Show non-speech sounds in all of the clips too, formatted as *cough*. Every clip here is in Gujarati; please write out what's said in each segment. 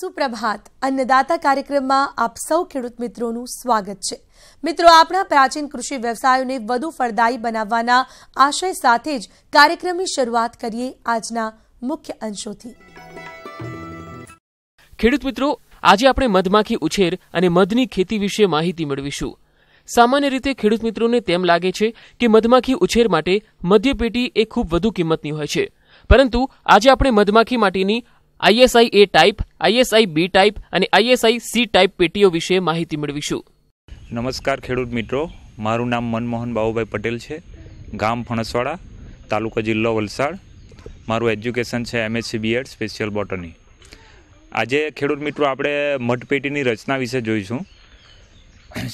સુપ્રભાત અન્નદાતા કાર્યક્રમમાં આપ સૌ ખેડૂત મિત્રોનું સ્વાગત છે મિત્રો આપણા પ્રાચીન કૃષિ વ્યવસાયોને વધુ ફળદાયી બનાવવાના આશય સાથે જ કાર્યક્રમની શરૂઆત કરીએ આજના મુખ્ય અંશોથી ખેડૂત મિત્રો આજે આપણે મધમાખી ઉછેર અને મધની ખેતી વિશે માહિતી મેળવીશું સામાન્ય રીતે ખેડૂત મિત્રોને તેમ લાગે છે કે મધમાખી ઉછેર માટે મધ્યપેટી એ ખૂબ વધુ કિંમતની હોય છે પરંતુ આજે આપણે મધમાખી માટેની ISI A type ISI B type અને આઈએસઆઈ સી ટાઈપ પેટીઓ વિશે માહિતી મેળવીશું નમસ્કાર ખેડૂત મિત્રો મારું નામ મનમોહન બાબુભાઈ પટેલ છે ગામ ફણસવાડા તાલુકો જિલ્લો વલસાડ મારું એજ્યુકેશન છે એમએસસી બીએડ સ્પેશિયલ બોટની આજે ખેડૂત મિત્રો આપણે મઠપેટીની રચના વિશે જોઈશું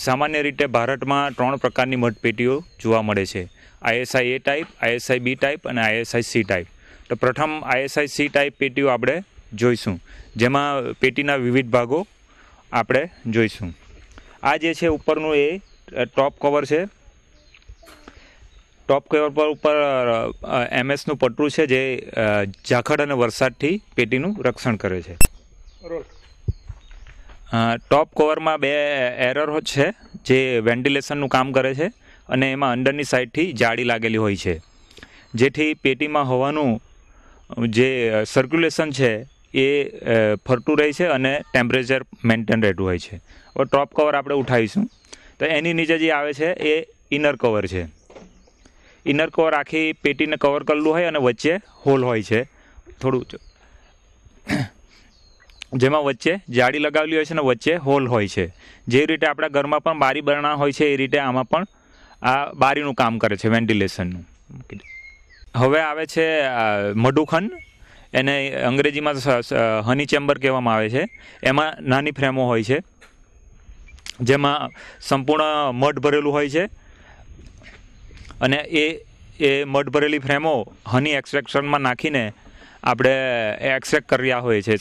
સામાન્ય રીતે ભારતમાં ત્રણ પ્રકારની મઠપેટીઓ જોવા મળે છે ISI A type ISI B type અને આઈએસઆઈ સી ટાઈપ તો પ્રથમ આઈએસઆઈ સી ટાઈપ પેટીઓ આપણે જોઈશું જેમાં પેટીના વિવિધ ભાગો આપણે જોઈશું આ જે છે ઉપરનું એ ટોપ કવર છે ટોપ કવર પર ઉપર એમએસનું પટરું છે જે ઝાખડ અને વરસાદથી પેટીનું રક્ષણ કરે છે ટોપ કવરમાં બે એરર છે જે વેન્ટિલેશનનું કામ કરે છે અને એમાં અંડરની સાઈડથી જાળી લાગેલી હોય છે જેથી પેટીમાં હવાનું જે સર્ક્યુલેશન છે એ ફરતું રહે છે અને ટેમ્પરેચર મેન્ટેન રહેતું હોય છે હવે ટોપ કવર આપણે ઉઠાવીશું તો એની નીચે જે આવે છે એ ઇનર કવર છે ઇનર કવર આખી પેટીને કવર કરેલું હોય અને વચ્ચે હોલ હોય છે થોડું જેમાં વચ્ચે જાળી લગાવેલી હોય છે અને વચ્ચે હોલ હોય છે જે રીતે આપણા ઘરમાં પણ બારી બરણા હોય છે એ રીતે આમાં પણ આ બારીનું કામ કરે છે વેન્ટિલેશનનું હવે આવે છે મડુખન એને અંગ્રેજીમાં હની ચેમ્બર કહેવામાં આવે છે એમાં નાની ફ્રેમો હોય છે જેમાં સંપૂર્ણ મઢ ભરેલું હોય છે અને એ એ મઢ ભરેલી ફ્રેમો હની એક્સટ્રેક્શનમાં નાખીને આપણે એક્સટ્રેક્ટ કર્યા હોય છે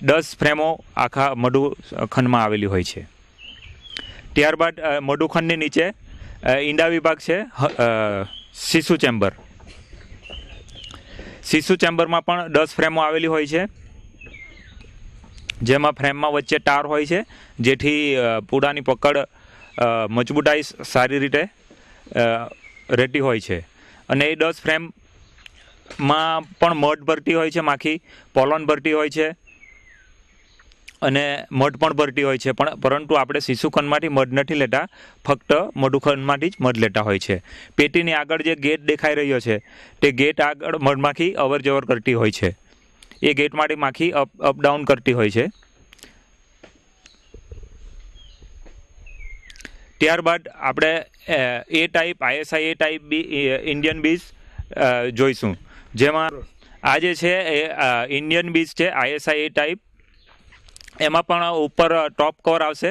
દસ ફ્રેમો આખા ખંડમાં આવેલી હોય છે ત્યારબાદ મધુખંડની નીચે ઈંડા વિભાગ છે શિશુ ચેમ્બર શિશુ ચેમ્બરમાં પણ દસ ફ્રેમો આવેલી હોય છે જેમાં ફ્રેમમાં વચ્ચે ટાર હોય છે જેથી પૂડાની પકડ મજબૂતાઈ સારી રીતે રહેતી હોય છે અને એ દસ ફ્રેમમાં પણ મઢ ભરતી હોય છે માખી પોલોન ભરતી હોય છે અને મઢ પણ ભરતી હોય છે પણ પરંતુ આપણે શિશુખંડમાંથી મધ નથી લેતા ફક્ત મોઢુખંડમાંથી જ મધ લેતા હોય છે પેટીની આગળ જે ગેટ દેખાઈ રહ્યો છે તે ગેટ આગળ મધમાખી અવર જવર કરતી હોય છે એ ગેટમાંથી માખી અપ અપડાઉન કરતી હોય છે ત્યારબાદ આપણે A type ISI A type B Indian bee જોઈશું જેમાં આ જે છે એ ઇન્ડિયન બીચ છે આઈએસઆઈ એ ટાઈપ એમાં પણ ઉપર ટોપ કવર આવશે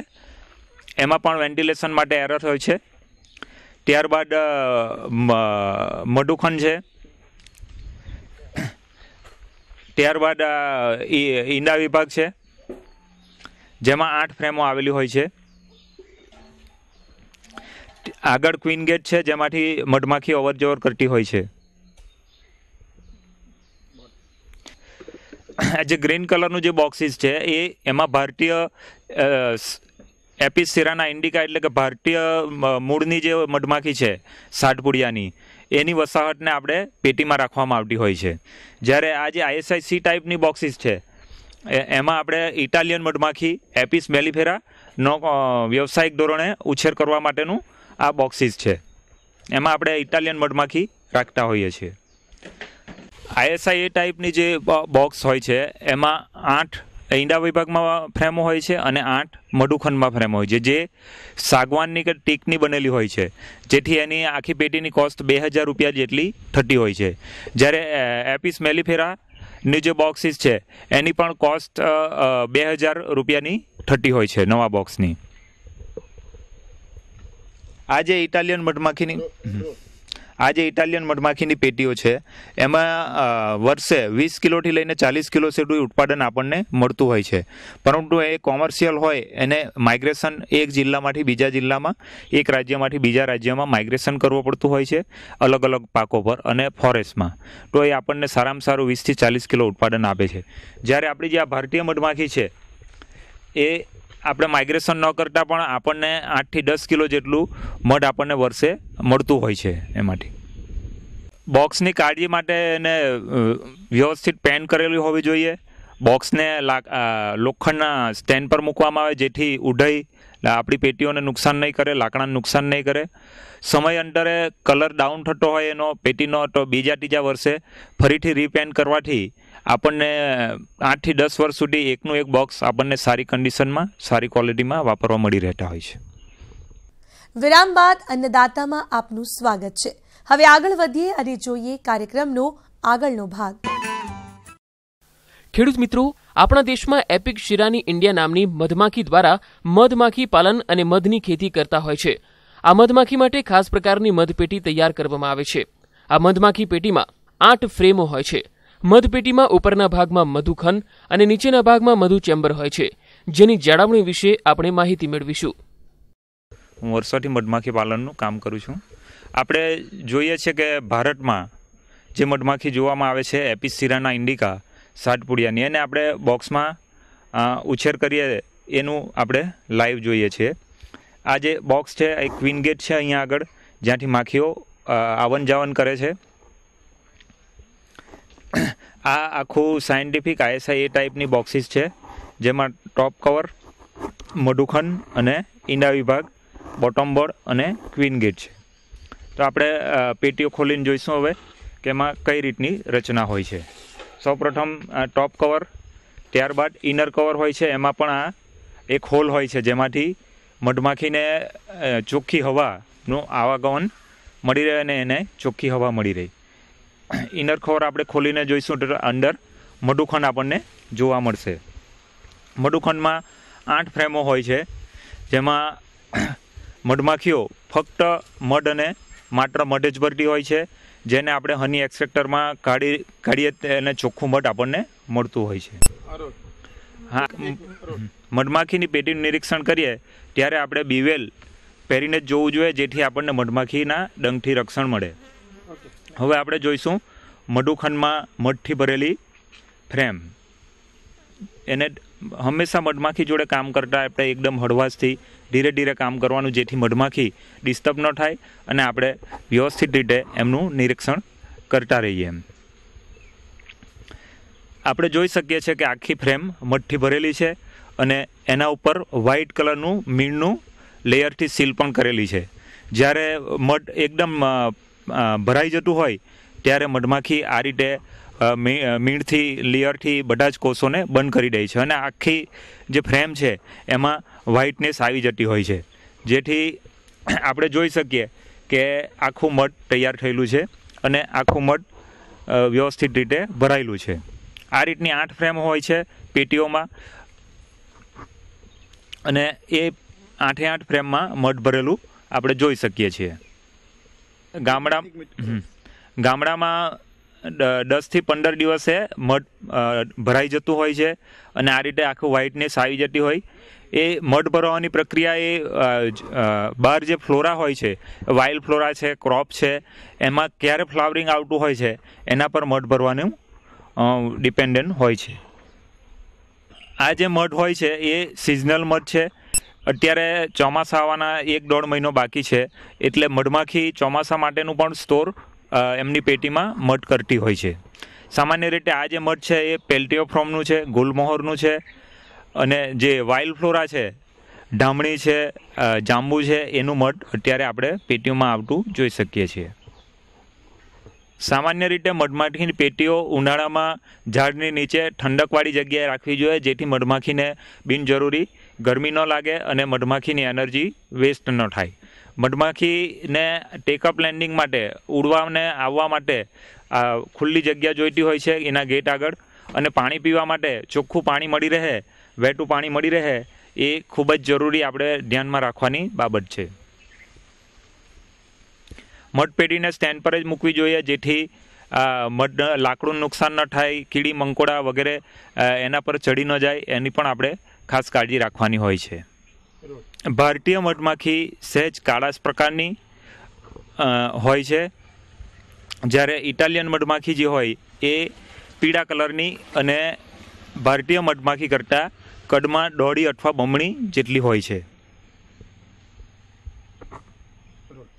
એમાં પણ વેન્ટિલેશન માટે એરર હોય છે ત્યારબાદ મડુખંડ છે ત્યારબાદ ઈંડા વિભાગ છે જેમાં આઠ ફ્રેમો આવેલી હોય છે આગળ ક્વીન ગેટ છે જેમાંથી મધમાખી ઓવરજોવર કરતી હોય છે આ જે ગ્રીન કલરનું જે બોક્સિસ છે એ એમાં ભારતીય એપિસ સિરાના ઇન્ડિકા એટલે કે ભારતીય મૂળની જે મધમાખી છે સાટપુડિયાની એની વસાહતને આપણે પેટીમાં રાખવામાં આવતી હોય છે જ્યારે આ જે આઈએસઆઈ સી ટાઈપની બોક્સિસ છે એમાં આપણે ઇટાલિયન મધમાખી એપિસ મેલિફેરા નો વ્યવસાયિક ધોરણે ઉછેર કરવા માટેનું આ બોક્સિસ છે એમાં આપણે ઇટાલિયન મધમાખી રાખતા હોઈએ છીએ આઈએસઆઈ એ ટાઈપની જે બોક્સ હોય છે એમાં આઠ ઈંડા વિભાગમાં ફ્રેમો હોય છે અને આઠ મડુખંડમાં ફ્રેમો હોય છે જે સાગવાનની કે ટીકની બનેલી હોય છે જેથી એની આખી પેટીની કોસ્ટ બે હજાર રૂપિયા જેટલી થતી હોય છે જ્યારે એપિસ મેલીફેરાની જે બોક્સીસ છે એની પણ કોસ્ટ બે હજાર રૂપિયાની થતી હોય છે નવા બોક્સની આજે ઇટાલિયન મધમાખીની આ જે ઇટાલિયન મધમાખીની પેટીઓ છે એમાં વર્ષે વીસ કિલોથી લઈને ચાલીસ કિલો સુધી ઉત્પાદન આપણને મળતું હોય છે પરંતુ એ કોમર્શિયલ હોય એને માઇગ્રેશન એક જિલ્લામાંથી બીજા જિલ્લામાં એક રાજ્યમાંથી બીજા રાજ્યમાં માઇગ્રેશન કરવું પડતું હોય છે અલગ અલગ પાકો પર અને ફોરેસ્ટમાં તો એ આપણને સારામાં સારું વીસથી ચાલીસ કિલો ઉત્પાદન આપે છે જ્યારે આપણી જે આ ભારતીય મધમાખી છે એ આપણે માઇગ્રેશન ન કરતાં પણ આપણને આઠથી દસ કિલો જેટલું મધ આપણને વર્ષે મળતું હોય છે એમાંથી બોક્સની કાળજી માટે એને વ્યવસ્થિત પેન કરેલી હોવી જોઈએ બોક્સને લોખંડના સ્ટેન્ડ પર મૂકવામાં આવે જેથી ઉઢાઈ આપણી પેટીઓને નુકસાન નહીં કરે લાકડાને નુકસાન નહીં કરે સમય અંતરે કલર ડાઉન થતો હોય એનો પેટીનો તો બીજા ત્રીજા વર્ષે ફરીથી રીપેન કરવાથી આપણને આઠથી દસ વર્ષ સુધી એકનું એક બોક્સ આપણને સારી કન્ડિશનમાં સારી ક્વોલિટીમાં વાપરવા મળી રહેતા હોય છે વિરામ બાદ અન્નદાતામાં આપનું સ્વાગત છે હવે આગળ વધીએ અને જોઈએ કાર્યક્રમનો આગળનો ભાગ ખેડૂત મિત્રો આપણા દેશમાં એપિક શિરાની ઇન્ડિયા નામની મધમાખી દ્વારા મધમાખી પાલન અને મધની ખેતી કરતા હોય છે આ મધમાખી માટે ખાસ પ્રકારની મધપેટી તૈયાર કરવામાં આવે છે આ મધમાખી પેટીમાં આઠ ફ્રેમો હોય છે મધપેટીમાં ઉપરના ભાગમાં મધુખન અને નીચેના ભાગમાં મધુ ચેમ્બર હોય છે જેની જાળવણી વિશે આપણે માહિતી મેળવીશું હું વર્ષોથી મધમાખી પાલનનું કામ કરું છું આપણે જોઈએ છે કે ભારતમાં જે મધમાખી જોવામાં આવે છે એપિસિરાના ઇન્ડિકા સાટપુડિયાની એને આપણે બોક્સમાં ઉછેર કરીએ એનું આપણે લાઈવ જોઈએ છીએ આ જે બોક્સ છે એ ક્વીન ગેટ છે અહીંયા આગળ જ્યાંથી માખીઓ આવન જાવન કરે છે આ આખું સાયન્ટિફિક આઈએસઆઈ એ ટાઈપની બોક્સિસ છે જેમાં ટોપ કવર મઢુખન અને ઈંડા વિભાગ બોટમ બોર્ડ અને ક્વીન ગેટ છે તો આપણે પેટીઓ ખોલીને જોઈશું હવે કે એમાં કઈ રીતની રચના હોય છે સૌપ્રથમ ટોપ કવર ત્યારબાદ ઇનર કવર હોય છે એમાં પણ આ એક હોલ હોય છે જેમાંથી મધમાખીને ચોખ્ખી હવાનું આવાગમન મળી રહે અને એને ચોખ્ખી હવા મળી રહી ઇનર કવર આપણે ખોલીને જોઈશું અંદર મડુખંડ આપણને જોવા મળશે મડુખંડમાં આઠ ફ્રેમો હોય છે જેમાં *clears throat* મધમાખીઓ ફક્ત મડ અને માત્ર મઢ જ ભરતી હોય છે જેને આપણે હની એક્સેક્ટરમાં કાઢી કાઢીએ અને ચોખ્ખું મઢ આપણને મળતું હોય છે હા મધમાખીની પેટીનું નિરીક્ષણ કરીએ ત્યારે આપણે બીવેલ પહેરીને જ જોવું જોઈએ જેથી આપણને મધમાખીના ડંખથી રક્ષણ મળે હવે આપણે જોઈશું મડુખંડમાં મઠથી ભરેલી ફ્રેમ એને હંમેશા મધમાખી જોડે કામ કરતાં આપણે એકદમ હળવાશથી ધીરે ધીરે કામ કરવાનું જેથી મધમાખી ડિસ્ટર્બ ન થાય અને આપણે વ્યવસ્થિત રીતે એમનું નિરીક્ષણ કરતા રહીએ એમ આપણે જોઈ શકીએ છીએ કે આખી ફ્રેમ મઠથી ભરેલી છે અને એના ઉપર વ્હાઇટ કલરનું મીણનું લેયરથી સીલ પણ કરેલી છે જ્યારે મઠ એકદમ ભરાઈ જતું હોય ત્યારે મધમાખી આ રીતે મીણથી લેયરથી બધા જ કોષોને બંધ કરી દે છે અને આખી જે ફ્રેમ છે એમાં વ્હાઇટનેસ આવી જતી હોય છે જેથી આપણે જોઈ શકીએ કે આખું મઠ તૈયાર થયેલું છે અને આખું મઠ વ્યવસ્થિત રીતે ભરાયેલું છે આ રીતની આઠ ફ્રેમ હોય છે પેટીઓમાં અને એ આઠે આઠ ફ્રેમમાં મઠ ભરેલું આપણે જોઈ શકીએ છીએ ગામડા ગામડામાં દસથી પંદર દિવસે મઠ ભરાઈ જતું હોય છે અને આ રીતે આખું વ્હાઇટનેસ આવી જતી હોય એ મઠ ભરવાની પ્રક્રિયા એ બહાર જે ફ્લોરા હોય છે વાઇલ્ડ ફ્લોરા છે ક્રોપ છે એમાં ક્યારે ફ્લાવરિંગ આવતું હોય છે એના પર મઠ ભરવાનું ડિપેન્ડન્ટ હોય છે આ જે મઠ હોય છે એ સિઝનલ મઠ છે અત્યારે ચોમાસા આવવાના એક દોઢ મહિનો બાકી છે એટલે મધમાખી ચોમાસા માટેનું પણ સ્ટોર એમની પેટીમાં મઠ કરતી હોય છે સામાન્ય રીતે આ જે મઠ છે એ પેલ્ટિયોફ્રોમનું છે ગુલમોહરનું છે અને જે વાઇલ્ડ ફ્લોરા છે ઢામણી છે જાંબુ છે એનું મઠ અત્યારે આપણે પેટીઓમાં આવતું જોઈ શકીએ છીએ સામાન્ય રીતે મધમાખીની પેટીઓ ઉનાળામાં ઝાડની નીચે ઠંડકવાળી જગ્યાએ રાખવી જોઈએ જેથી મધમાખીને બિનજરૂરી ગરમી ન લાગે અને મધમાખીની એનર્જી વેસ્ટ ન થાય મધમાખીને ટેકઅપ લેન્ડિંગ માટે ઉડવાને આવવા માટે ખુલ્લી જગ્યા જોઈતી હોય છે એના ગેટ આગળ અને પાણી પીવા માટે ચોખ્ખું પાણી મળી રહે વેટું પાણી મળી રહે એ ખૂબ જ જરૂરી આપણે ધ્યાનમાં રાખવાની બાબત છે મધપેઢીને સ્ટેન્ડ પર જ મૂકવી જોઈએ જેથી મધ લાકડું નુકસાન ન થાય કીડી મંકોડા વગેરે એના પર ચડી ન જાય એની પણ આપણે ખાસ કાળજી રાખવાની હોય છે ભારતીય મધમાખી સહેજ કાળા પ્રકારની હોય છે જ્યારે ઇટાલિયન મધમાખી જે હોય એ પીળા કલરની અને ભારતીય મધમાખી કરતાં કદમાં દોડી અથવા બમણી જેટલી હોય છે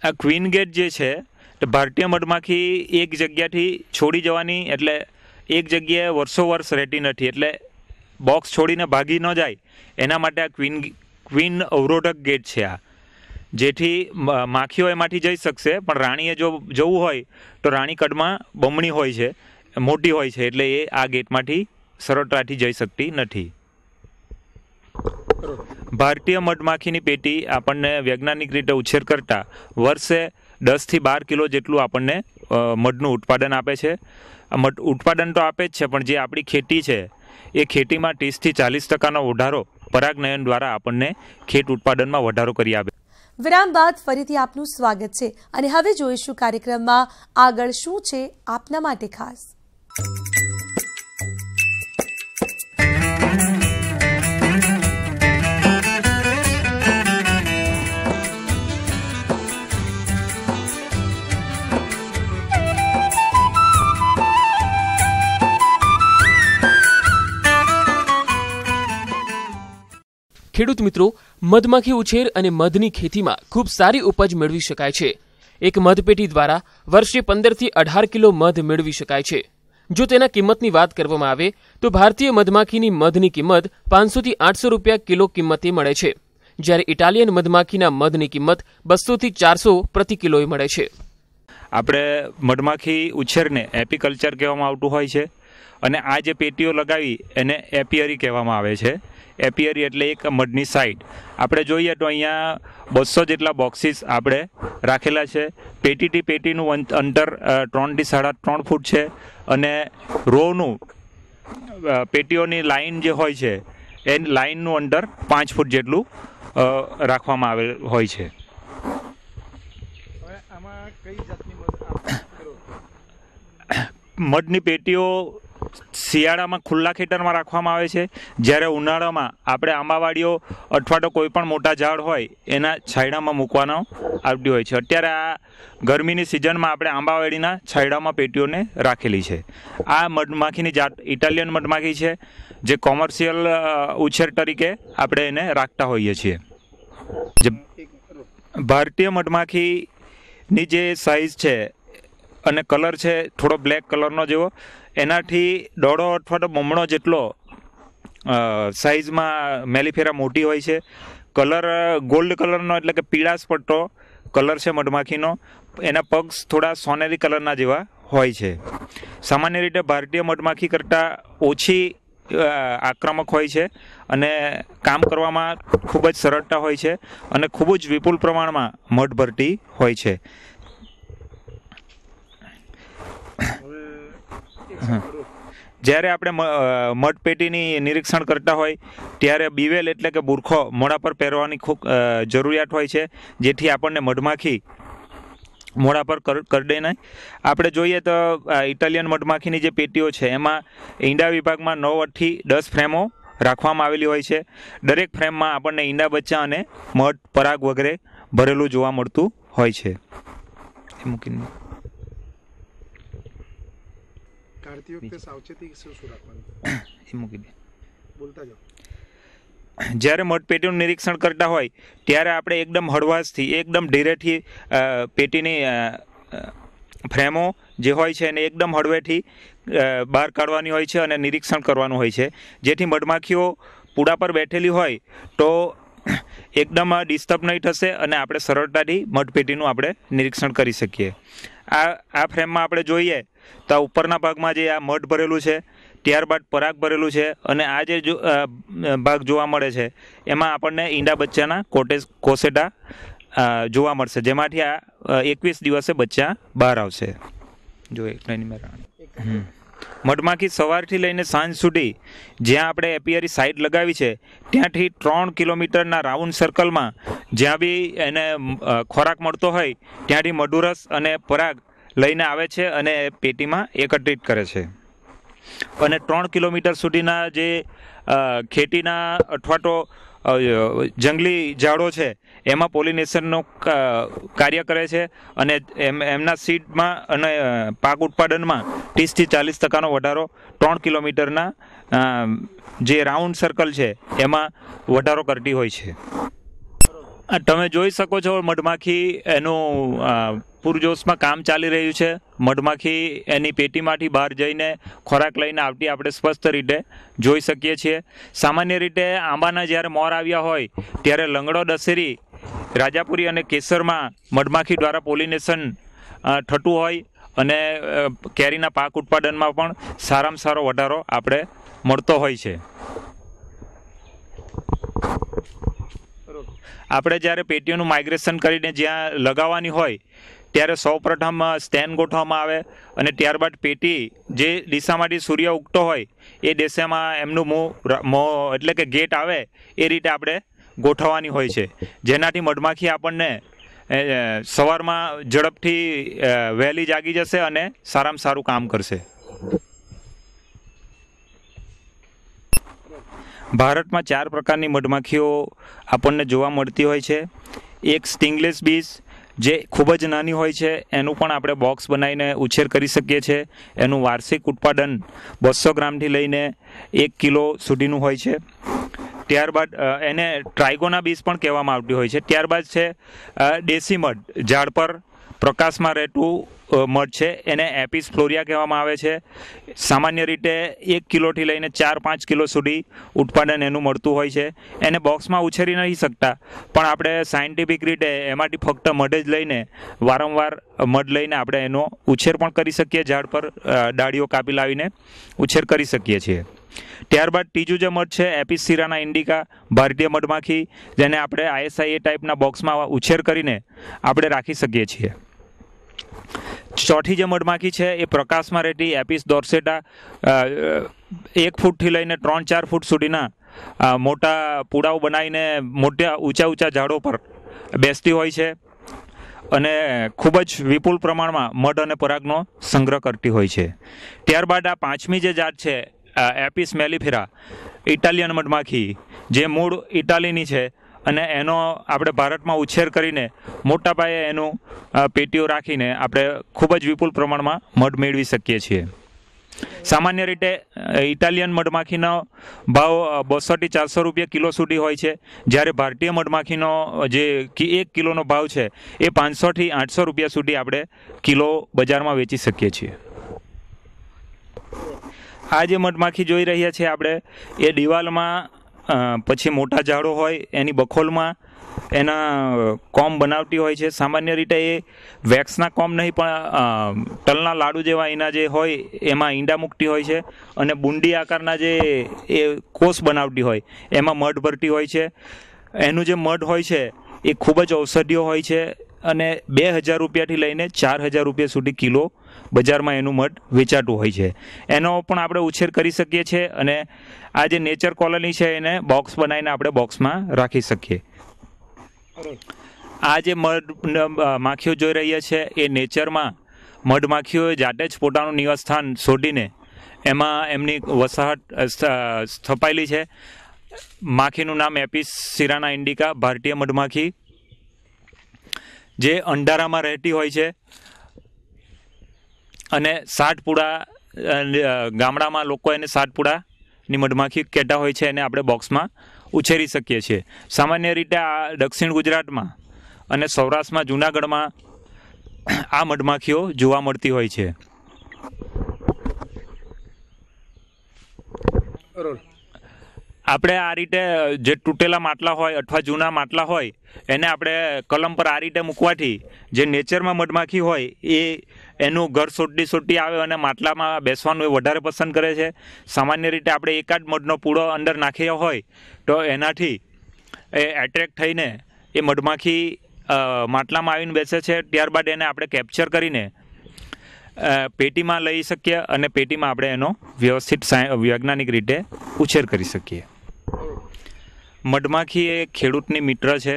આ ક્વીન ગેટ જે છે તો ભારતીય મધમાખી એક જગ્યાથી છોડી જવાની એટલે એક જગ્યાએ વર્ષો વર્ષ રહેતી નથી એટલે બોક્સ છોડીને ભાગી ન જાય એના માટે આ ક્વીન ક્વીન અવરોધક ગેટ છે આ જેથી માખીઓ એમાંથી જઈ શકશે પણ રાણીએ જો જવું હોય તો રાણી કડમાં બમણી હોય છે મોટી હોય છે એટલે એ આ ગેટમાંથી સરળતાથી જઈ શકતી નથી ભારતીય મધમાખીની પેટી આપણને વૈજ્ઞાનિક રીતે ઉછેર કરતા વર્ષે દસથી બાર કિલો જેટલું આપણને મધનું ઉત્પાદન આપે છે મધ ઉત્પાદન તો આપે જ છે પણ જે આપણી ખેતી છે એ ખેતીમાં ત્રીસથી ચાલીસ ટકાનો વધારો પરાગનયન દ્વારા આપણને ખેત ઉત્પાદનમાં વધારો કરી આપે વિરામ બાદ ફરીથી આપનું સ્વાગત છે અને હવે જોઈશું કાર્યક્રમમાં આગળ શું છે આપના માટે ખાસ ખેડૂત મિત્રો મધમાખી ઉછેર અને મધની ખેતીમાં ખૂબ સારી ઉપજ મેળવી શકાય છે એક મધપેટી દ્વારા વર્ષે પંદરથી અઢાર કિલો મધ મેળવી શકાય છે જો તેના કિંમતની વાત કરવામાં આવે તો ભારતીય મધમાખીની મધની કિંમત પાંચસોથી આઠસો રૂપિયા કિલો કિંમતે મળે છે જ્યારે ઇટાલિયન મધમાખીના મધની કિંમત બસોથી ચારસો પ્રતિ કિલોએ મળે છે આપણે મધમાખી ઉછેરને એપિકલ્ચર કહેવામાં આવતું હોય છે અને આ જે પેટીઓ લગાવી એને એપિયરી કહેવામાં આવે છે એપિયરી એટલે એક મઢની સાઈડ આપણે જોઈએ તો અહીંયા બસો જેટલા બોક્સીસ આપણે રાખેલા છે પેટીથી પેટીનું અંતર ત્રણથી સાડા ત્રણ ફૂટ છે અને રોનું પેટીઓની લાઇન જે હોય છે એ લાઇનનું અંતર પાંચ ફૂટ જેટલું રાખવામાં આવેલ હોય છે *coughs* મઢની પેટીઓ શિયાળામાં ખુલ્લા ખેતરમાં રાખવામાં આવે છે જ્યારે ઉનાળામાં આપણે આંબાવાડીઓ અથવા તો કોઈ પણ મોટા ઝાડ હોય એના છાંયડામાં મૂકવાનો આવતી હોય છે અત્યારે આ ગરમીની સિઝનમાં આપણે આંબાવાડીના છાંયડામાં પેટીઓને રાખેલી છે આ મધમાખીની જાત ઇટાલિયન મધમાખી છે જે કોમર્શિયલ ઉછેર તરીકે આપણે એને રાખતા હોઈએ છીએ ભારતીય મધમાખીની જે સાઇઝ છે અને કલર છે થોડો બ્લેક કલરનો જેવો એનાથી દોઢો અથવા તો બમણો જેટલો સાઇઝમાં મેલીફેરા મોટી હોય છે કલર ગોલ્ડ કલરનો એટલે કે પીળાશ પટ્ટો કલર છે મધમાખીનો એના પગ થોડા સોનેરી કલરના જેવા હોય છે સામાન્ય રીતે ભારતીય મધમાખી કરતાં ઓછી આક્રમક હોય છે અને કામ કરવામાં ખૂબ જ સરળતા હોય છે અને ખૂબ જ વિપુલ પ્રમાણમાં મધ ભરતી હોય છે જ્યારે આપણે મઠપેટીની નિરીક્ષણ કરતા હોય ત્યારે બીવેલ એટલે કે બુરખો મોડા પર પહેરવાની ખૂબ જરૂરિયાત હોય છે જેથી આપણને મધમાખી મોડા પર કરડે નહીં આપણે જોઈએ તો ઇટાલિયન મધમાખીની જે પેટીઓ છે એમાં ઈંડા વિભાગમાં નવ નવથી દસ ફ્રેમો રાખવામાં આવેલી હોય છે દરેક ફ્રેમમાં આપણને ઈંડા બચ્ચા અને મધ પરાગ વગેરે ભરેલું જોવા મળતું હોય છે મૂકીને કાઢતી વખતે સાવચેતી શું શું રાખવાની એ મૂકી દે બોલતા જાઓ જ્યારે મઠપેટીનું નિરીક્ષણ કરતા હોય ત્યારે આપણે એકદમ હળવાશથી એકદમ ધીરેથી પેટીની ફ્રેમો જે હોય છે એને એકદમ હળવેથી બહાર કાઢવાની હોય છે અને નિરીક્ષણ કરવાનું હોય છે જેથી મધમાખીઓ પૂડા પર બેઠેલી હોય તો એકદમ ડિસ્ટર્બ નહીં થશે અને આપણે સરળતાથી મઠપેટીનું આપણે નિરીક્ષણ કરી શકીએ આ આ ફ્રેમમાં આપણે જોઈએ તો આ ઉપરના ભાગમાં જે આ મઢ ભરેલું છે ત્યારબાદ પરાગ ભરેલું છે અને આ જે ભાગ જોવા મળે છે એમાં આપણને ઈંડા બચ્ચાના કોટેજ કોસેટા જોવા મળશે જેમાંથી આ એકવીસ દિવસે બચ્ચા બહાર આવશે જો મઢમાંથી સવારથી લઈને સાંજ સુધી જ્યાં આપણે એપિયરી સાઇટ લગાવી છે ત્યાંથી ત્રણ કિલોમીટરના રાઉન્ડ સર્કલમાં જ્યાં બી એને ખોરાક મળતો હોય ત્યાંથી મધુરસ અને પરાગ લઈને આવે છે અને પેટીમાં એકત્રિત કરે છે અને ત્રણ કિલોમીટર સુધીના જે ખેતીના અથવા તો જંગલી ઝાડો છે એમાં પોલિનેશનનું કાર્ય કરે છે અને એમ એમના સીડમાં અને પાક ઉત્પાદનમાં ત્રીસથી ચાલીસ ટકાનો વધારો ત્રણ કિલોમીટરના જે રાઉન્ડ સર્કલ છે એમાં વધારો કરતી હોય છે તમે જોઈ શકો છો મધમાખી એનું પૂરજોશમાં કામ ચાલી રહ્યું છે મધમાખી એની પેટીમાંથી બહાર જઈને ખોરાક લઈને આવતી આપણે સ્પષ્ટ રીતે જોઈ શકીએ છીએ સામાન્ય રીતે આંબાના જ્યારે મોર આવ્યા હોય ત્યારે લંગડો દશેરી રાજાપુરી અને કેસરમાં મધમાખી દ્વારા પોલિનેશન થતું હોય અને કેરીના પાક ઉત્પાદનમાં પણ સારામાં સારો વધારો આપણે મળતો હોય છે આપણે જ્યારે પેટીઓનું માઇગ્રેશન કરીને જ્યાં લગાવવાની હોય ત્યારે સૌપ્રથમ સ્ટેન્ડ ગોઠવવામાં આવે અને ત્યારબાદ પેટી જે દિશામાંથી સૂર્ય ઉગતો હોય એ દિશામાં એમનું મોં એટલે કે ગેટ આવે એ રીતે આપણે ગોઠવવાની હોય છે જેનાથી મધમાખી આપણને સવારમાં ઝડપથી વહેલી જાગી જશે અને સારામાં સારું કામ કરશે ભારતમાં ચાર પ્રકારની મધમાખીઓ આપણને જોવા મળતી હોય છે એક સ્ટિંગલેસ બીઝ જે ખૂબ જ નાની હોય છે એનું પણ આપણે બોક્સ બનાવીને ઉછેર કરી શકીએ છીએ એનું વાર્ષિક ઉત્પાદન બસો ગ્રામથી લઈને એક કિલો સુધીનું હોય છે ત્યારબાદ એને ટ્રાઇગોના બીજ પણ કહેવામાં આવતી હોય છે ત્યારબાદ છે દેશી મધ ઝાડ પર પ્રકાશમાં રહેતું મધ છે એને એપિસ ફ્લોરિયા કહેવામાં આવે છે સામાન્ય રીતે એક કિલોથી લઈને ચાર પાંચ કિલો સુધી ઉત્પાદન એનું મળતું હોય છે એને બોક્સમાં ઉછેરી નહીં શકતા પણ આપણે સાયન્ટિફિક રીતે એમાંથી ફક્ત મઢ જ લઈને વારંવાર મધ લઈને આપણે એનો ઉછેર પણ કરી શકીએ ઝાડ પર ડાળીઓ કાપી લાવીને ઉછેર કરી શકીએ છીએ ત્યારબાદ ત્રીજું જે મધ છે એપિસ સિરાના ઇન્ડિકા ભારતીય મધમાખી જેને આપણે આઈએસઆઈ એ ટાઈપના બોક્સમાં ઉછેર કરીને આપણે રાખી શકીએ છીએ ચોથી જે મધમાખી છે એ પ્રકાશમાં રહેતી એપિસ દોર્સેટા એક ફૂટથી લઈને ત્રણ ચાર ફૂટ સુધીના મોટા પુડાઓ બનાવીને મોટા ઊંચા ઊંચા ઝાડો પર બેસતી હોય છે અને ખૂબ જ વિપુલ પ્રમાણમાં મધ અને પરાગનો સંગ્રહ કરતી હોય છે ત્યારબાદ આ પાંચમી જે જાત છે એપિસ મેલિફેરા ઇટાલિયન મધમાખી જે મૂળ ઇટાલીની છે અને એનો આપણે ભારતમાં ઉછેર કરીને મોટા પાયે એનું પેટીઓ રાખીને આપણે ખૂબ જ વિપુલ પ્રમાણમાં મધ મેળવી શકીએ છીએ સામાન્ય રીતે ઇટાલિયન મધમાખીનો ભાવ બસોથી ચારસો રૂપિયા કિલો સુધી હોય છે જ્યારે ભારતીય મધમાખીનો જે એક કિલોનો ભાવ છે એ પાંચસોથી આઠસો રૂપિયા સુધી આપણે કિલો બજારમાં વેચી શકીએ છીએ આ જે મધમાખી જોઈ રહ્યા છીએ આપણે એ દિવાલમાં પછી મોટા ઝાડો હોય એની બખોલમાં એના કોમ બનાવતી હોય છે સામાન્ય રીતે એ વેક્સના કોમ નહીં પણ તલના લાડુ જેવા એના જે હોય એમાં ઈંડા મૂકતી હોય છે અને બુંડી આકારના જે એ કોષ બનાવતી હોય એમાં મઢ ભરતી હોય છે એનું જે મઢ હોય છે એ ખૂબ જ ઔષધિયો હોય છે અને બે હજાર રૂપિયાથી લઈને ચાર હજાર રૂપિયા સુધી કિલો બજારમાં એનું મધ વેચાતું હોય છે એનો પણ આપણે ઉછેર કરી શકીએ છીએ અને આ જે નેચર કોલોની છે એને બોક્સ બનાવીને આપણે બોક્સમાં રાખી શકીએ આ જે મધ માખીઓ જોઈ રહ્યા છે એ નેચરમાં મધ માખીઓએ જાતે જ પોતાનું નિવાસસ્થાન શોધીને એમાં એમની વસાહત સ્થપાયેલી છે માખીનું નામ એપીસ સિરાના ઇન્ડિકા ભારતીય મધમાખી જે અંધારામાં રહેતી હોય છે અને સાટપુડા ગામડામાં લોકો એને સાટપુડાની મધમાખી કહેતા હોય છે એને આપણે બોક્સમાં ઉછેરી શકીએ છીએ સામાન્ય રીતે આ દક્ષિણ ગુજરાતમાં અને સૌરાષ્ટ્રમાં જૂનાગઢમાં આ મધમાખીઓ જોવા મળતી હોય છે આપણે આ રીતે જે તૂટેલા માટલા હોય અથવા જૂના માટલા હોય એને આપણે કલમ પર આ રીતે મૂકવાથી જે નેચરમાં મધમાખી હોય એ એનું ઘર સોટી સોટી આવે અને માટલામાં બેસવાનું એ વધારે પસંદ કરે છે સામાન્ય રીતે આપણે એકાદ મધનો પૂળો અંદર નાખ્યો હોય તો એનાથી એ એટ્રેક્ટ થઈને એ મધમાખી માટલામાં આવીને બેસે છે ત્યારબાદ એને આપણે કેપ્ચર કરીને પેટીમાં લઈ શકીએ અને પેટીમાં આપણે એનો વ્યવસ્થિત વૈજ્ઞાનિક રીતે ઉછેર કરી શકીએ મધમાખી એ ખેડૂતની મિત્ર છે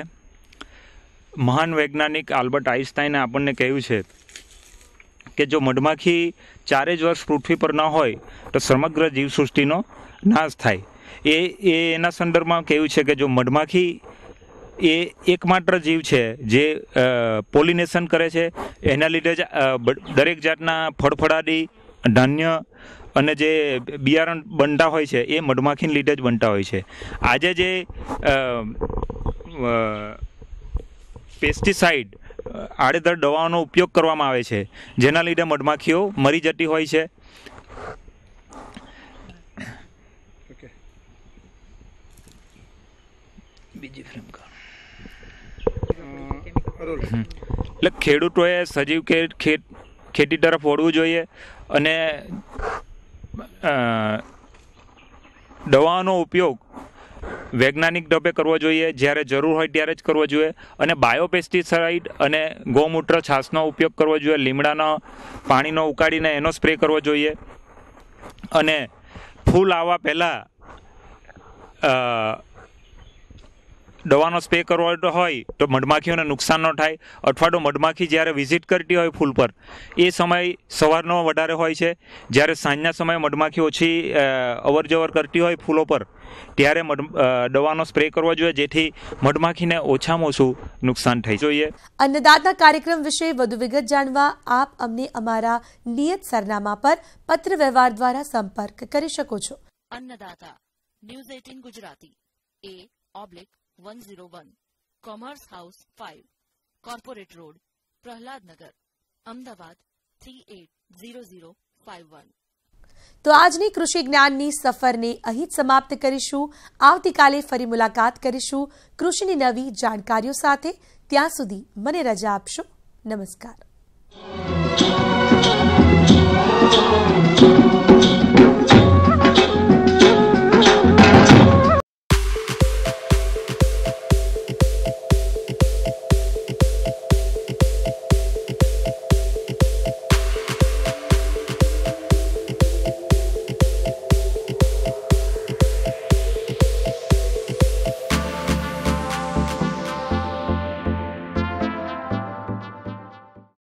મહાન વૈજ્ઞાનિક આલ્બર્ટ આઈન્સ્ટાઈને આપણને કહ્યું છે કે જો મધમાખી ચારે જ વર્ષ પૃથ્વી પર ન હોય તો સમગ્ર જીવસૃષ્ટિનો નાશ થાય એ એ એના સંદર્ભમાં કહ્યું છે કે જો મધમાખી એ એકમાત્ર જીવ છે જે પોલિનેશન કરે છે એના લીધે જ દરેક જાતના ફળફળાદી ધાન્ય અને જે બિયારણ બનતા હોય છે એ મધમાખીને લીધે જ બનતા હોય છે આજે જે પેસ્ટિસાઇડ આડેધડ દવાઓનો ઉપયોગ કરવામાં આવે છે જેના લીધે મધમાખીઓ મરી જતી હોય છે બીજી ફ્રેમ એટલે ખેડૂતોએ સજીવ કે ખેતી તરફ વળવું જોઈએ અને દવાનો ઉપયોગ વૈજ્ઞાનિક ઢબે કરવો જોઈએ જ્યારે જરૂર હોય ત્યારે જ કરવો જોઈએ અને બાયોપેસ્ટિસાઇડ અને ગૌમૂત્ર છાશનો ઉપયોગ કરવો જોઈએ લીમડાના પાણીનો ઉકાળીને એનો સ્પ્રે કરવો જોઈએ અને ફૂલ આવવા પહેલાં દવાનો સ્પ્રે કરવાનો હોય તો મધમાખીઓને નુકસાન ન થાય અથવા તો મધમાખી જ્યારે વિઝિટ કરતી હોય ફૂલ પર એ સમય સવારનો વધારે હોય છે જ્યારે સાંજના સમયે મધમાખી ઓછી અવરજવર કરતી હોય ફૂલો પર ત્યારે દવાનો સ્પ્રે કરવો જોઈએ જેથી મધમાખીને ઓછામાં ઓછું નુકસાન થઈ જોઈએ અન્નદાતા કાર્યક્રમ વિશે વધુ વિગત જાણવા આપ અમને અમારા નિયત સરનામા પર પત્ર વ્યવહાર દ્વારા સંપર્ક કરી શકો છો Annadata news eighteen Gujarati A oblique one zero one commerce house five corporate road Prahladnagar Ahmedabad three eight zero zero five one તો આજની કૃષિ જ્ઞાનની સફરને અહીં જ સમાપ્ત કરીશું આવતીકાલે ફરી મુલાકાત કરીશું કૃષિની નવી જાણકારીઓ સાથે ત્યાં સુધી મને રજા આપશો નમસ્કાર